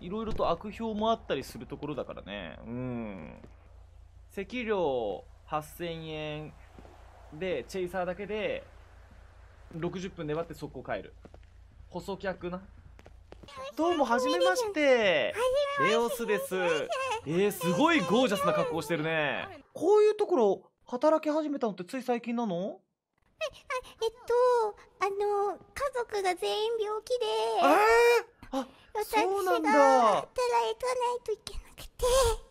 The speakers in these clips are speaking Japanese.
いろいろと悪評もあったりするところだからね。うん。席料8000円で、チェイサーだけで、60分粘って速攻帰る。細客な。どうも、はじめまして。レオスです。えー、すごいゴージャスな格好してるね。こういうところ、働き始めたのってつい最近なのえ、えっと、あの、家族が全員病気で。えーあ私が働かないといけなくて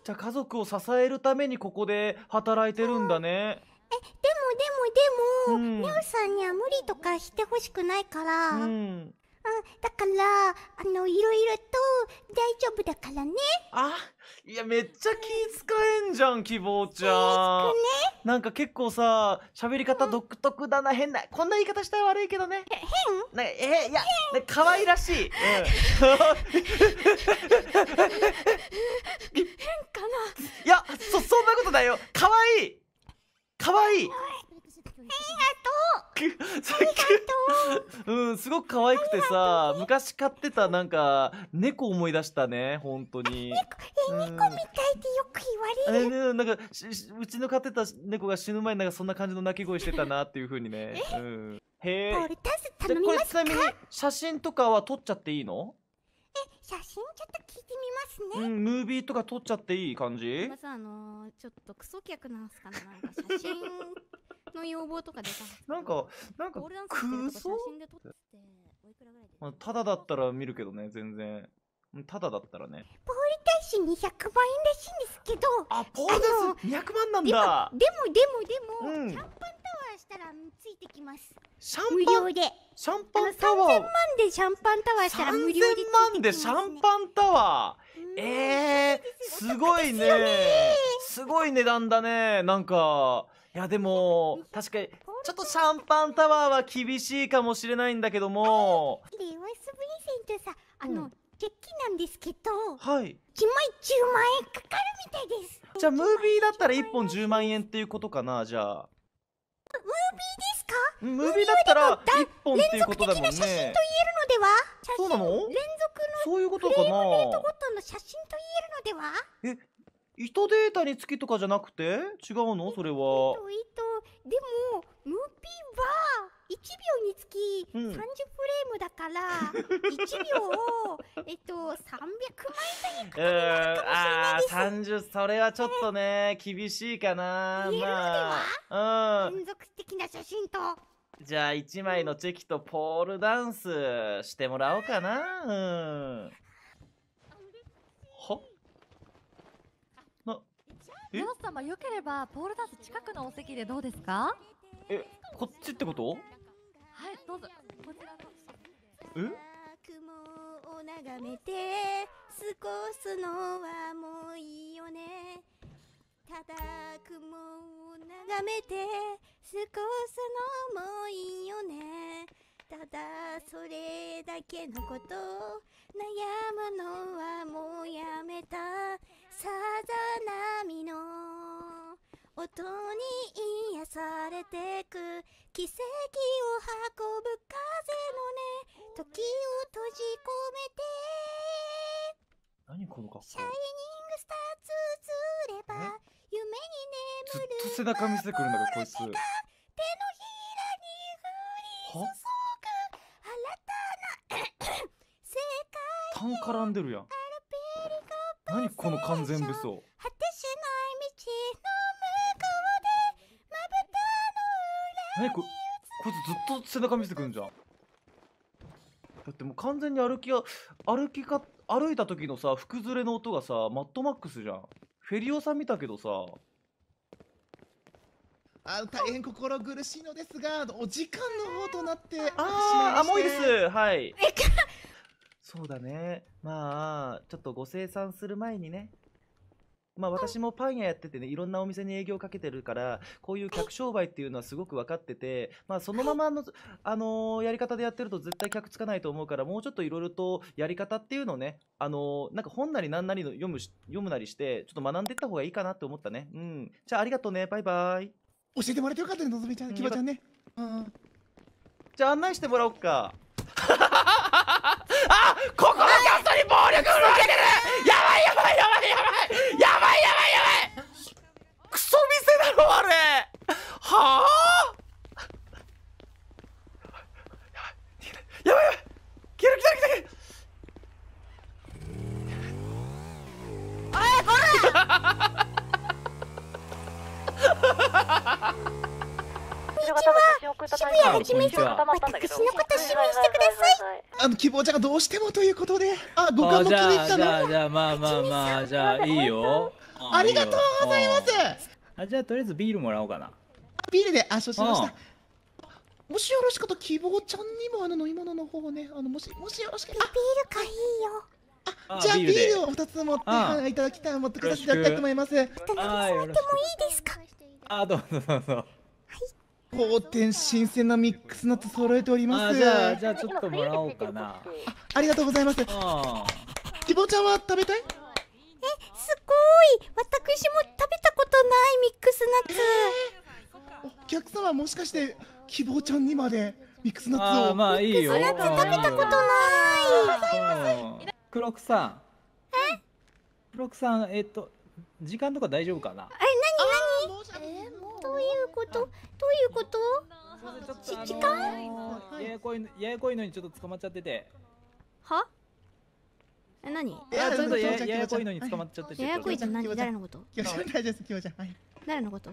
じゃあ家族を支えるためにここで働いてるんだね、えでもでもでも、うん、さんには無理とかしてほしくないから、うん、うん、だから、あの、いろいろと大丈夫だからね。あ、いや、めっちゃ気使えんじゃん、希望ちゃん。ね、なんか結構さ、喋り方独特だな、変な。こんな言い方したら悪いけどね。変なえ、いや、可愛らしい。うん、変かな。いや、そ、そんなことだよ。可愛い可愛い可愛いありがとう うんすごく可愛くてさ昔飼ってたなんか猫思い出したね本当に猫え、猫みたいってよく言われる、ね、なんかうちの飼ってた猫が死ぬ前になんかそんな感じの鳴き声してたなっていう風にね、うん、へえこれちなみに写真とかは撮っちゃっていいのえ写真ちょっと聞いてみますね、うん、ムービーとか撮っちゃっていい感じまずあのー、ちょっとクソ客なんすかねなんか写真の要望とかでさ。なんか、なんか、空想まあ、ただだったら見るけどね、全然。ただだったらね。ポーリ大使200万円らしいんですけど。あ、ポール大使200万なんだ。でも、でも、でも、でも、シャンパンタワーしたらついてきます。シャンパン無料で。シャンパンタワー。3000万でシャンパンタワーしたら無料でついてきます、ね。3000万でシャンパンタワー。ーえー、すごいね。すごい値段だね。なんか、いやでも確かにちょっとシャンパンタワーは厳しいかもしれないんだけどもレオスブレセントさあの、うん、キなんですけどはい一枚1万円かかるみたいですじゃあムービーだったら一本十万円っていうことかなじゃあムービーですかムービーだったら1本っていうことだもんね連続的な写真と言えるのではそうなの連続のそういうことかなフレームレートごとの写真と言えるのではえ糸データにつきとかじゃなくて違うのそれは。えっと、えっと、でも、ムーピーは1秒につき30フレームだから、うん、1秒を、えっと、300枚といるかもしれないです。あ30、それはちょっとね、厳しいかな。言えるのでは、うん。連続的な写真と。じゃあ、1枚のチェキとポールダンスしてもらおうかな。うんレオ様よければポールダンス近くのお席でどうですかえこっちってことはいどうぞこちらのえ雲を眺めて過ごすのはもういいよねただ雲を眺めて過ごすのもいいよねただそれだけのこと悩むのはもうやめたさざ波音に癒されてく奇跡を運ぶ風のね時を閉じ込めて何この格好シャイニングスターツーつれば夢に眠るずっと背中見せてくるんだけどこいつ手のひらに降り注ぐ新たな 世界にタン絡んでるやん何この完全武装何ここいつずっと背中見せてくるんじゃんだってもう完全に歩きが歩きか歩いた時のさ服ずれの音がさマットマックスじゃんフェリオさん見たけどさあ大変心苦しいのですがお時間の方となってああもういいですはいそうだねまあちょっとご清算する前にねまあ、私もパン屋やっててねいろんなお店に営業かけてるからこういう客商売っていうのはすごく分かってて、まあ、そのままの、あのー、やり方でやってると絶対客つかないと思うからもうちょっといろいろとやり方っていうのをね、あのー、なんか本なり何なりの読む読むなりしてちょっと学んでった方がいいかなって思ったね、うん、じゃあありがとうねバイバイ教えてもらってよかったねのぞみちゃんきばちゃんね、うん、じゃあ案内してもらおっか あここのキャストに暴力振らけてるやばいやばいやばい渋谷はじめさん、私のこと指名してくださいあの希望ちゃんがどうしてもということであ五感も気に入ったのじゃあまあまあまあじゃあいいよありがとうございますあじゃあとりあえずビールもらおうかなビールであそうしましたもしよろしかと希望ちゃんにもあの飲み物の方ねあのもしもしよろしかったビールかいいよじゃあビールを二つ持っていただきたい持ってくださいいただきと思います二人座ってもいいですかあどうぞどうぞ当店新鮮なミックスナッツ揃えておりますじゃあじゃあちょっともらおうかなあありがとうございます希望ちゃんは食べたいえすごい私も食べたことないミックスナッツ、えー、お客様もしかして希望ちゃんにまでミックスナッツをまあいいよミックスナッツ食べたことない黒くさんえ黒くさんえっと時間とか大丈夫かなえいうことどういうこと時間ややこいややこいのにちょっと捕まっちゃっててはえ何あややこいのに捕まっちゃっててややこいじゃて何誰のことキヨちゃん大丈夫ですキヨちゃんはい誰のこと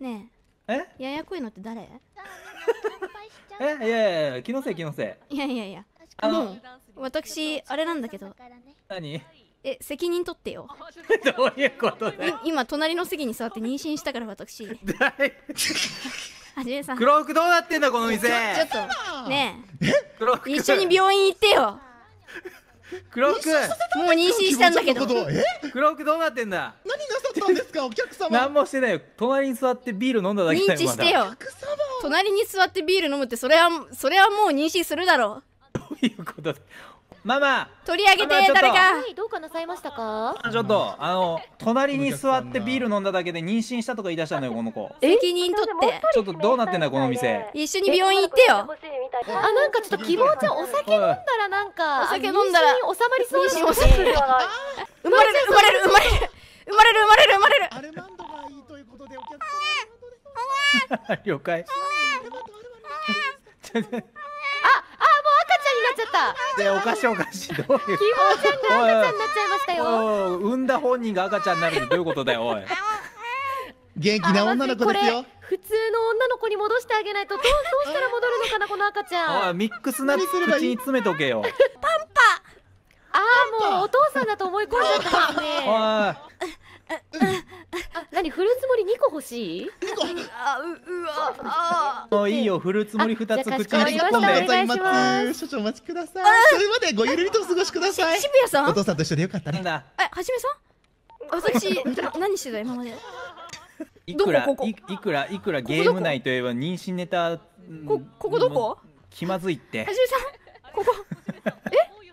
ねええややこいのって誰えいやいや気のせい気のせいいやいやいやあの私あれなんだけど何え責任取ってよ どういうことだよ今隣の席に座って妊娠したから私はじめさん黒服どうなってんだこの店ちょっとね黒服え一緒に病院行ってよ黒服もう妊娠したんだけどえ黒服どうなってんだ何なさったんですかお客様何もしてないよ隣に座ってビール飲んだだけだ認知してよ隣に座ってビール飲むってそれはそれはもう妊娠するだろうどういうことだママ取り上げて誰かはいどうかなさいましたかちょっとあの隣に座ってビール飲んだだけで妊娠したとか言い出したのよこの子責任取ってちょっとどうなってんだこの店一緒に病院行ってよあなんかちょっと希望ちゃんお酒飲んだらなんかお酒飲んだら収まりそうにお酒生まれる生まれる生まれる生まれる生まれる生まれるアルマンドがいいということでお客さ様 了解 したでおかしいおかしいどういう希望ちゃんが赤ちゃんになっちゃいましたよ産んだ本人が赤ちゃんになるってどういうことだよおい元気な女の子ですよ普通の女の子に戻してあげないとどうどうしたら戻るのかなこの赤ちゃんあミックスナッツ口に詰めとけよパンパああもうお父さんだと思い込んじゃったんですねあ、なにフルーツ盛り二個欲しい ?2 個あ、う、うわ、あもいいよ、フルーツ盛り二つ口に突っ込んでありがございます少々お待ちくださいそれまでごゆるりとお過ごしください渋谷さんお父さんと一緒でよかったねえ、はじめさん私、何してた今までいくらいくらいくらゲーム内といえば妊娠ネタこここどこ気まずいってはじめさんここ